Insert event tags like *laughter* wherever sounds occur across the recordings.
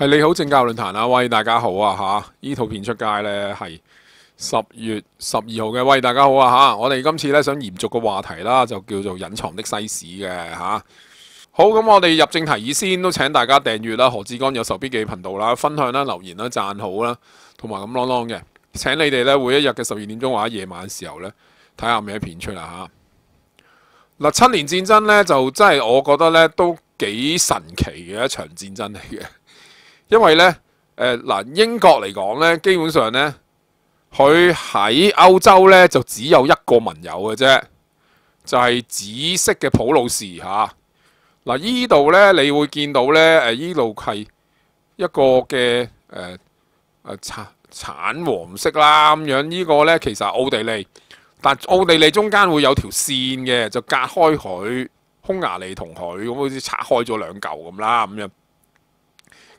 系你好，政教论坛啊，喂，大家好啊，吓，呢套片出街呢，系十月十二号嘅，喂，大家好啊，吓，我哋今次呢，想延续个话题啦，就叫做隐藏的西史嘅，吓，好，咁我哋入正题以先，都请大家订阅啦，何志刚有仇必记频道啦，分享啦，留言啦，赞好啦，同埋咁啷啷嘅，请你哋呢，每一日嘅十二点钟或者夜晚嘅时候呢，睇下咩片出啦，吓，嗱七年战争呢，就真系我觉得呢，都几神奇嘅一场战争嚟嘅。因為咧，誒嗱英國嚟講咧，基本上咧，佢喺歐洲咧就只有一個盟友嘅啫，就係紫色嘅普魯士吓。嗱依度咧，你會見到咧，诶依度係一個嘅诶诶橙橙黄色啦咁樣。呢個咧其實奧地利，但奧地利中間會有條線嘅，就隔開佢匈牙利同佢咁，好似拆開咗兩嚿咁啦咁樣。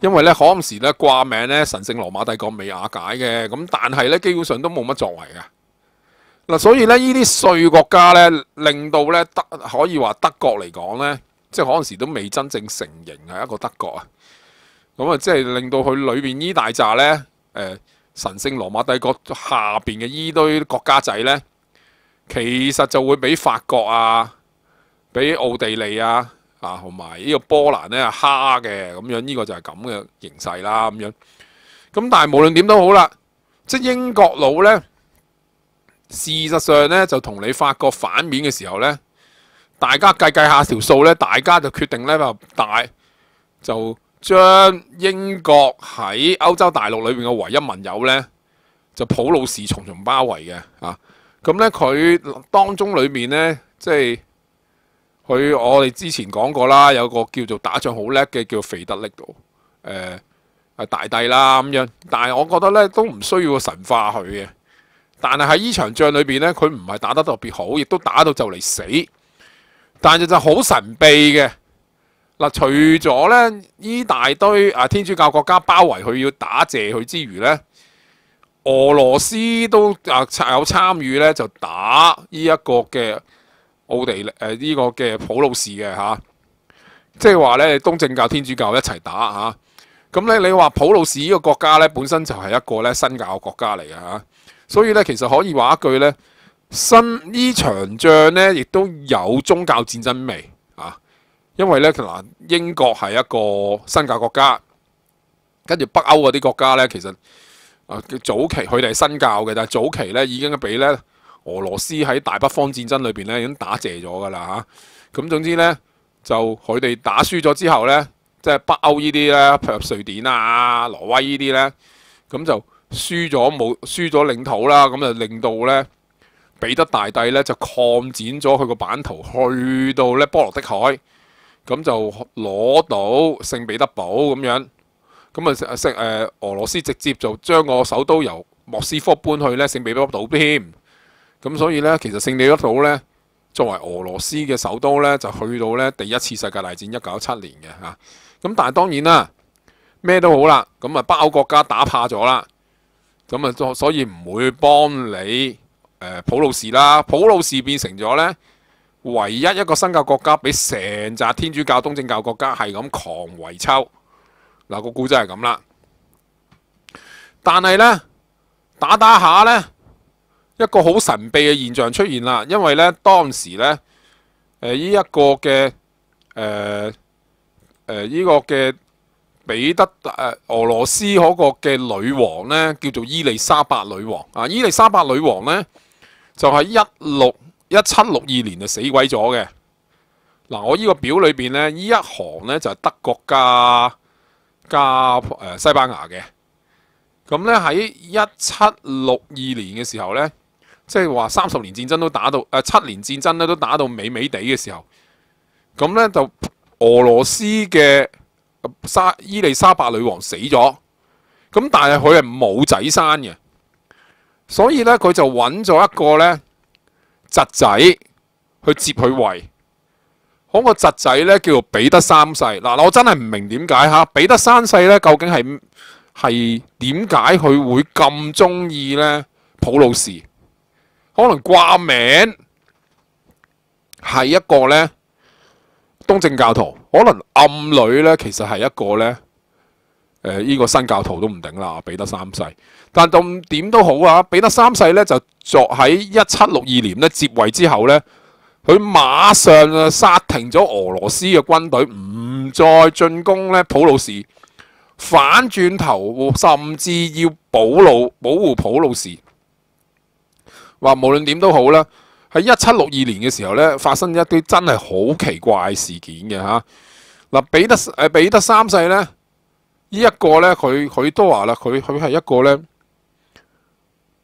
因为咧，嗰阵时咧挂名咧神圣罗马帝国未瓦解嘅，咁但系咧基本上都冇乜作为嘅。嗱，所以咧呢啲碎国家咧，令到咧德可以话德国嚟讲咧，即系嗰阵时都未真正成形系一个德国啊。咁啊，即系令到佢里边呢大扎咧，诶神圣罗马帝国下边嘅呢堆国家仔咧，其实就会俾法国啊，俾奥地利啊。啊，同埋呢個波蘭咧蝦嘅咁樣，呢個就係咁嘅形勢啦咁樣。咁但係無論點都好啦，即英國佬咧，事實上咧就同你法國反面嘅時候咧，大家計計下條數咧，大家就決定咧就大就將英國喺歐洲大陸裏面嘅唯一盟友咧，就普魯士重重包圍嘅啊。咁咧佢當中裏面咧即係。佢我哋之前講過啦，有個叫做打仗好叻嘅，叫肥德力度，係大帝啦咁樣。但係我覺得咧都唔需要神化佢嘅。但係喺呢場仗裏边咧，佢唔係打得特別好，亦都打到就嚟死。但係就好神秘嘅嗱，除咗咧呢大堆啊天主教國家包圍佢要打谢佢之餘咧，俄羅斯都啊有參與咧就打呢一個嘅。奧地利呢個嘅普魯士嘅吓，即係話咧東正教天主教一齊打吓。咁咧你話普魯士呢個國家咧本身就係一個咧新教嘅國家嚟嘅吓，所以咧其實可以話一句咧，新呢場仗咧亦都有宗教戰爭味啊，因為咧嗱英國係一個新教國家，跟住北歐嗰啲國家咧其實啊早期佢哋係新教嘅，但係早期咧已經俾咧。俄羅斯喺大北方戰爭裏面咧已經打謝咗㗎啦嚇。咁總之呢，就佢哋打輸咗之後呢，即係北歐呢啲呢，譬如瑞典啊、挪威呢啲呢，咁就輸咗冇輸咗領土啦。咁就令到呢，彼得大帝呢，就擴展咗佢個版圖，去到呢波羅的海，咁就攞到聖彼得堡咁樣。咁啊，俄羅斯直接就將個首都由莫斯科搬去咧聖彼得堡，添。咁所以呢，其實聖彼得堡呢，作為俄羅斯嘅首都呢，就去到呢第一次世界大戰一九七年嘅嚇。咁但係當然啦，咩都好啦，咁啊包國家打怕咗啦，咁啊所以唔會幫你普魯士啦，普魯士變成咗呢唯一一個新教國家，俾成扎天主教、東正教國家係咁狂圍抽。嗱個故仔係咁啦，但係呢，打打下呢。一个好神秘嘅现象出现啦，因为咧当时咧，诶呢一个嘅，诶诶呢个嘅彼得诶俄罗斯嗰个嘅女王咧叫做伊丽莎白女王啊，伊丽莎白女王咧就喺一六一七六二年就死鬼咗嘅。嗱，我呢个表里边咧呢一行咧就系德国加加诶西班牙嘅，咁咧喺一七六二年嘅时候咧。即係話三十年戰爭都打到，诶七年戰爭咧都打到美美地嘅時候，咁咧就俄羅斯嘅沙伊丽莎白女王死咗，咁但係佢係冇仔生嘅，所以咧佢就揾咗一個咧侄仔去接佢位。可個侄仔咧叫做彼得三世嗱，我真係唔明點解吓彼得三世咧究竟係系點解佢會咁中意咧普魯士？可能挂名系一个咧东正教徒，可能暗女咧其实系一个咧诶，呢个新教徒都唔定啦。彼得三世，但系咁点都好啊，彼得三世咧就作喺一七六二年咧接位之后咧，佢马上啊刹停咗俄罗斯嘅军队，唔再进攻咧普鲁士，反转头甚至要保路保护普鲁士。話無論點都好啦，喺一七六二年嘅時候咧，發生一啲真係好奇怪事件嘅吓。嗱，彼得诶彼得三世咧，呢一個咧，佢佢都話啦，佢佢係一個咧，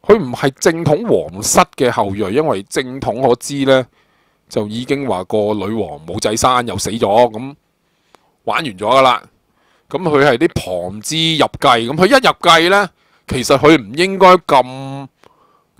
佢唔係正統皇室嘅後裔，因為正統可知咧，就已經話个女王冇仔生又死咗，咁玩完咗噶啦。咁佢係啲旁支入计，咁佢一入计咧，其實佢唔應該咁。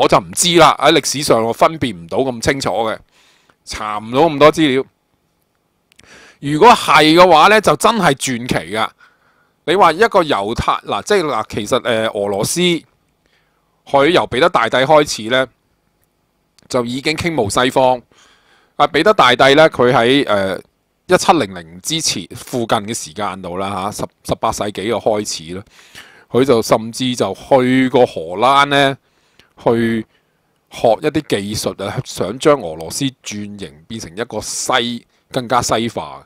我就唔知啦，喺歷史上我分辨唔到咁清楚嘅，查唔到咁多資料。如果係嘅話呢，就真係传奇噶。你話一個猶太嗱，即系嗱，其實誒俄羅斯佢由彼得大帝開始呢，就已經傾慕西方。啊，彼得大帝呢，佢喺诶一七零零之前附近嘅時間度啦吓十十八世紀就開始啦。佢就甚至就去過荷蘭呢。去學一啲技術啊！想將俄羅斯轉型變成一個西更加西化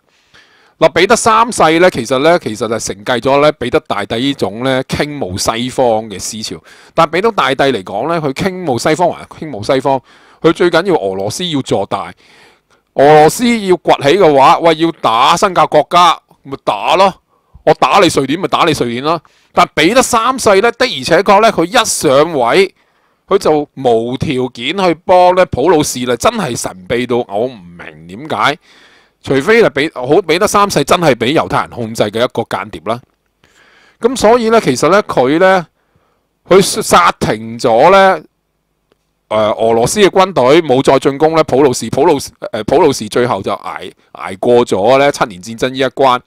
嗱。彼得三世咧，其實咧其實就承繼咗咧彼得大帝呢種咧傾慕西方嘅思潮。但彼得大帝嚟講咧，佢傾慕西方啊，傾慕西方。佢最緊要俄羅斯要做大，俄羅斯要崛起嘅話，喂，要打新教國家咪打咯。我打你瑞典咪打你瑞典咯。但彼得三世咧的而且確咧，佢一上位。佢就无条件去帮咧普鲁士啦，真系神秘到我唔明点解。除非係俾好俾得三世真系俾犹太人控制嘅一个间谍啦。咁所以咧，其实咧佢咧，佢殺停咗咧俄罗斯嘅军队冇再进攻咧普鲁士，普鲁诶普鲁士最后就挨挨过咗咧七年战争呢一关。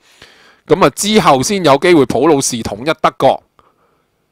咁啊之后先有机会普鲁士统一德国。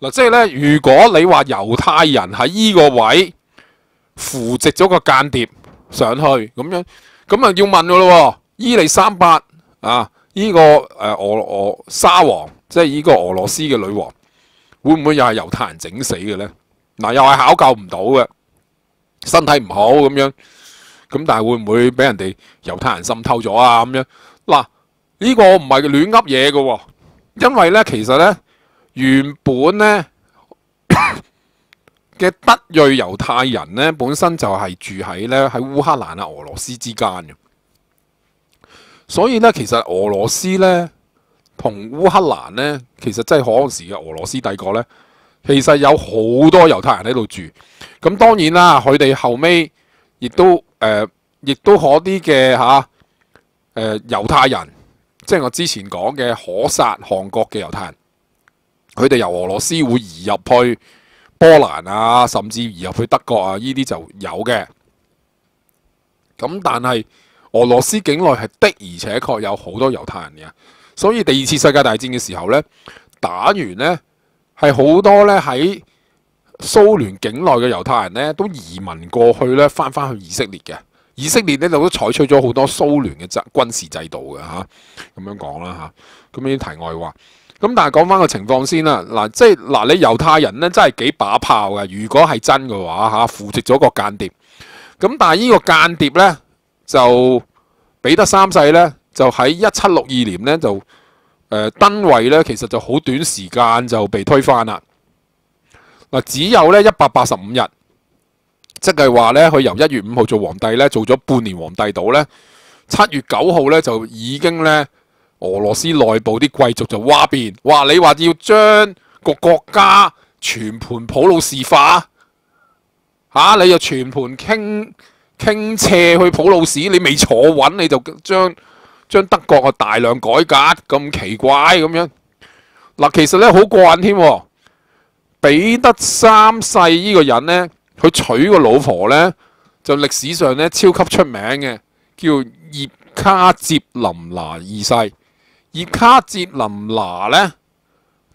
嗱，即系咧，如果你话犹太人喺呢个位扶植咗个间谍上去咁样，咁啊要问噶咯，伊利三八啊，呢个诶俄俄沙皇，即系呢个俄罗斯嘅女王，会唔会又系犹太人整死嘅咧？嗱，又系考究唔到嘅，身体唔好咁样，咁但系会唔会俾人哋犹太人渗透咗啊？咁样嗱，呢个唔系乱噏嘢嘅，因为咧，其实咧。原本呢 *coughs* 嘅德裔猶太人呢，本身就係住喺呢喺烏克蘭啊、俄羅斯之間嘅，所以呢，其實俄羅斯呢，同烏克蘭呢，其實真係可時嘅俄羅斯帝國呢，其實有好多猶太人喺度住。咁當然啦，佢哋後尾亦都誒，亦都嗰啲嘅嚇誒猶太人，即係我之前講嘅可殺韓國嘅猶太人。佢哋由俄羅斯會移入去波蘭啊，甚至移入去德國啊，呢啲就有嘅。咁但係俄羅斯境內係的，而且確有好多猶太人嘅。所以第二次世界大戰嘅時候呢，打完呢係好多呢喺蘇聯境內嘅猶太人呢都移民過去呢翻返去以色列嘅。以色列呢度都採取咗好多蘇聯嘅軍事制度嘅嚇，咁樣講啦嚇。咁呢啲題外話。咁但係講翻個情況先啦，嗱，即係嗱，你猶太人咧真係幾把炮嘅。如果係真嘅話嚇，扶植咗個間諜。咁但係呢個間諜咧，就彼得三世咧，就喺一七六二年咧，就誒登位咧，其實就好短時間就被推翻啦。嗱，只有咧一百八十五日，即係話咧，佢由一月五號做皇帝咧，做咗半年皇帝到咧，七月九號咧就已經咧。俄羅斯內部啲貴族就話變，話你話要將個國家全盤普魯士化，嚇你又全盤傾倾斜去普魯士，你未坐穩你就將将德國啊大量改革咁奇怪咁樣。嗱，其實咧好过瘾添，彼得三世呢個人咧，佢娶個老婆咧就歷史上咧超級出名嘅，叫葉卡捷琳娜二世。叶卡捷琳娜咧，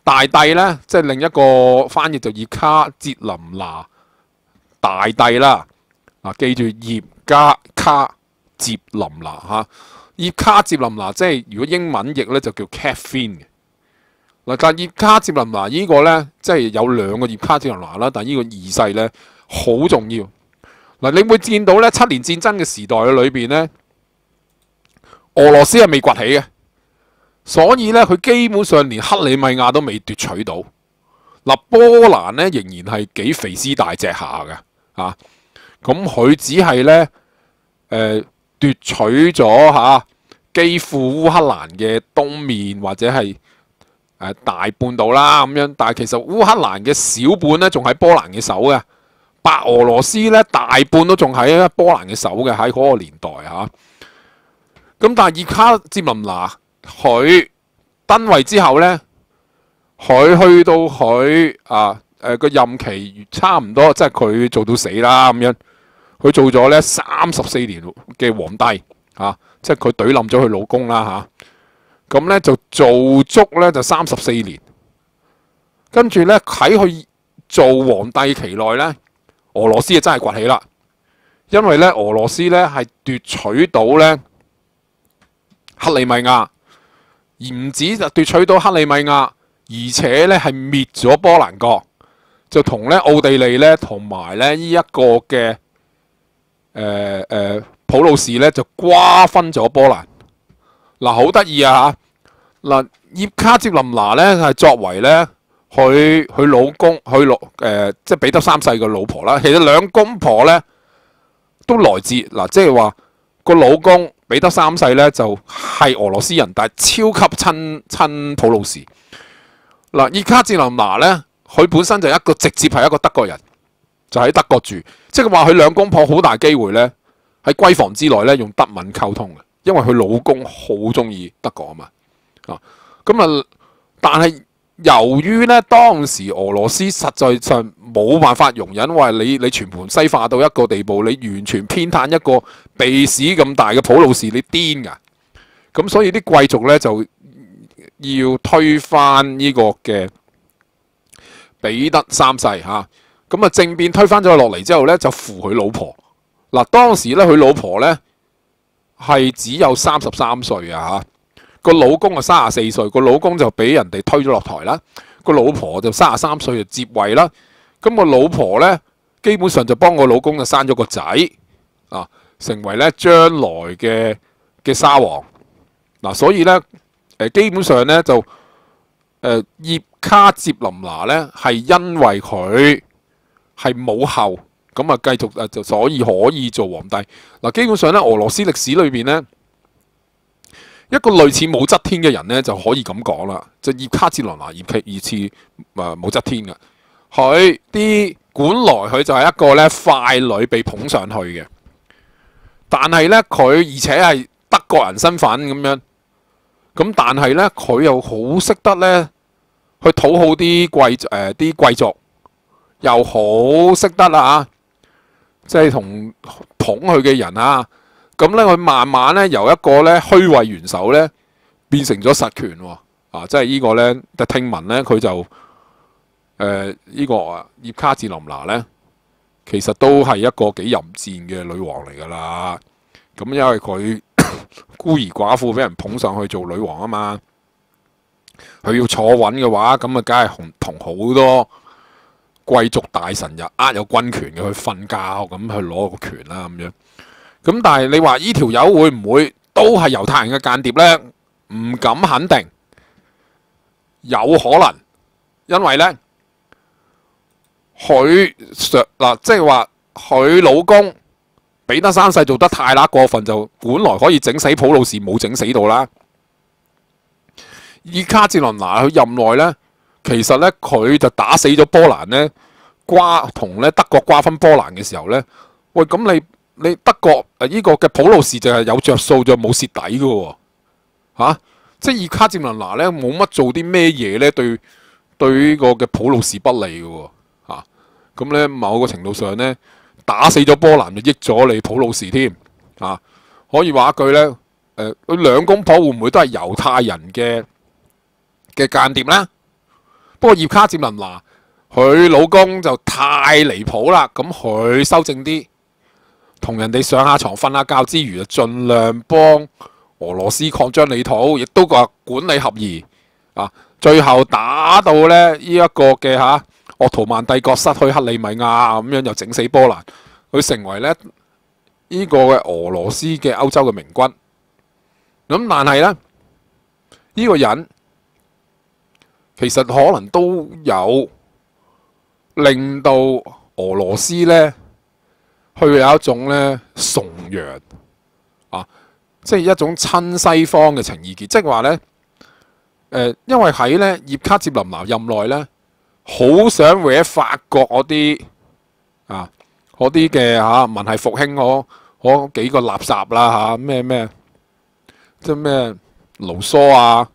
大帝咧，即系另一个翻译就叶卡捷琳娜大帝啦。啊，记住叶加卡捷琳娜吓，叶卡捷琳娜即系如果英文译咧就叫 c a f e i n e 嗱，但叶卡捷琳娜呢个咧，即系有两个叶卡捷琳娜啦，但呢个二世咧好重要。嗱，你会见到咧七年战争嘅时代裏里边咧，俄罗斯系未崛起嘅。所以咧，佢基本上连克里米亚都未夺取到。嗱，波兰咧仍然系几肥尸大只下嘅，啊，咁佢只系咧诶夺取咗吓几乎乌克兰嘅东面或者系诶大半度啦咁样，但系其实乌克兰嘅小半咧仲喺波兰嘅手嘅，白俄罗斯咧大半都仲喺波兰嘅手嘅喺嗰个年代吓。咁但系以卡捷琳娜。佢登位之後呢，佢去到佢啊誒個任期差唔多，即係佢做到死啦咁樣。佢做咗呢三十四年嘅皇帝啊，即係佢怼冧咗佢老公啦吓，咁呢就做足呢就三十四年，跟住呢，喺佢做皇帝期內呢，俄羅斯啊真係崛起啦，因為咧俄羅斯咧係奪取到咧克里米亞。而唔止就夺取到克里米亞，而且咧係滅咗波蘭國，就同咧奧地利咧，同埋咧呢一個嘅诶诶普魯士咧，就瓜分咗波蘭。嗱，好得意啊嗱，叶卡捷琳娜咧係作為咧佢佢老公佢老誒，即係俾得三世嘅老婆啦。其實兩公婆咧都來自嗱，即係話個老公。彼得三世咧就係俄羅斯人，但係超級親親普魯士。嗱，而卡捷琳娜咧，佢本身就一個直接係一個德國人，就喺德國住。即係話佢兩公婆好大機會咧，喺閨房之內咧用德文溝通嘅，因為佢老公好中意德國啊嘛。啊，咁啊，但係由於咧當時俄羅斯實在上冇辦法容忍話你你全盤西化到一個地步，你完全偏袒一個。鼻屎咁大嘅普鲁士，你癫噶咁，所以啲贵族咧就要推翻呢个嘅彼得三世吓咁啊。政变推翻咗落嚟之后咧，就扶佢老婆嗱。当时咧，佢老婆咧系只有三十三岁啊，吓个老公啊三十四岁。个老公就俾人哋推咗落台啦，个老婆就三十三岁就接位啦。咁个老婆咧，基本上就帮個老公就生咗个仔啊。成为咧将来嘅嘅沙皇嗱，所以咧誒基本上咧就誒叶卡捷琳娜咧系因为佢系母后，咁啊，继续诶就所以可以做皇帝嗱。基本上咧，俄罗斯历史里边咧一个类似武则天嘅人咧就可以咁讲啦，就叶卡捷琳娜，叶其二次诶武则天嘅佢啲本来佢就系一个咧傀儡被捧上去嘅。但系咧，佢而且係德國人身份咁樣，咁但係咧，佢又好識得咧去討好啲貴诶啲贵族，又好識得啦即係同捧佢嘅人啊，咁咧佢慢慢咧由一個咧虛位元首咧變成咗實權喎啊！即係呢個咧，聽聞咧佢就呢依個葉卡捷琳娜咧。其实都系一个几淫賤嘅女王嚟噶啦，咁因为佢 *coughs* 孤儿寡妇俾人捧上去做女王啊嘛，佢要坐稳嘅话，咁啊梗系同同好多贵族大臣又握有军权嘅去瞓覺咁去攞个权啦咁样。咁但系你话呢条友会唔会都系犹太人嘅间谍呢？唔敢肯定，有可能，因为呢。佢上嗱，即系话佢老公俾得三世做得太啦過分，就本來可以整死普魯士，冇整死到啦。以卡捷伦拿佢任內呢，其實呢，佢就打死咗波蘭呢，瓜同呢德國瓜分波蘭嘅時候呢，喂咁你你德國呢依個嘅普魯士就係有着數就冇蝕底嘅喎，即系以卡捷伦拿呢，冇乜做啲咩嘢呢？對对呢個嘅普魯士不利嘅喎。咁咧，某個程度上咧，打死咗波蘭就益咗你普魯士添，啊！可以話一句咧，誒，兩公婆會唔會都係猶太人嘅嘅間諜咧？不過葉卡捷琳娜佢老公就太離譜啦，咁佢修正啲，同人哋上下床瞓下覺之餘，盡量幫俄羅斯擴張地土，亦都話管理合宜啊！最後打到咧呢一個嘅嚇。奥图曼帝国失去克里米亚咁样又整死波兰，佢成为咧呢个嘅俄罗斯嘅欧洲嘅明君。咁但系呢，呢个人其实可能都有令到俄罗斯呢去有一种呢崇洋啊，即系一种亲西方嘅情意结。即系话呢。因为喺咧叶卡捷琳娜任内咧。好想搵法國嗰啲啊，嗰啲嘅嚇文系復興嗰嗰幾個垃圾啦嚇，咩咩即咩盧梭啊、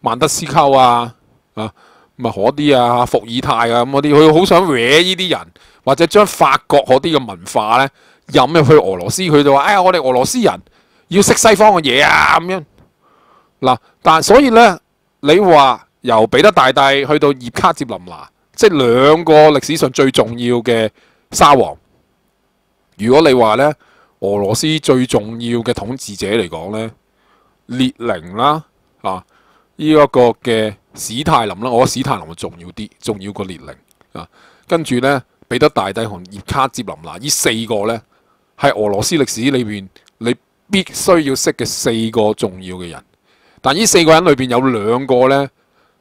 曼德斯溝啊啊，咪嗰啲啊伏爾泰啊咁嗰啲，佢好想搵呢啲人，或者將法國嗰啲嘅文化咧飲入去俄羅斯，佢就話：哎呀，我哋俄羅斯人要識西方嘅嘢啊咁樣。嗱，但所以咧，你話？由彼得大帝去到叶卡捷琳娜，即系兩個歷史上最重要嘅沙皇。如果你話呢俄羅斯最重要嘅統治者嚟講呢列寧啦啊，依一個嘅史泰林啦，我覺得史泰林會重要啲，重要過列寧啊。跟住呢，彼得大帝同葉卡捷琳娜，呢四個呢，係俄羅斯歷史裏边你必須要識嘅四個重要嘅人。但呢四個人裏边有兩個呢。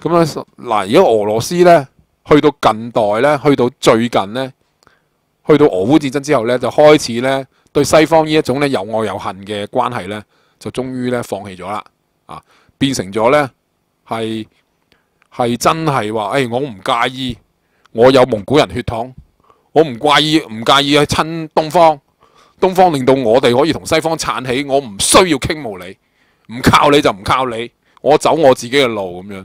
咁咧嗱，如果俄羅斯咧去到近代咧，去到最近咧，去到俄烏戰爭之後咧，就開始咧對西方呢一種咧又愛又恨嘅關係咧，就終於咧放棄咗啦啊，變成咗咧係系真係話誒，我唔介意，我有蒙古人血統，我唔介意唔介意去親東方，東方令到我哋可以同西方撐起，我唔需要傾慕你，唔靠你就唔靠你，我走我自己嘅路咁样。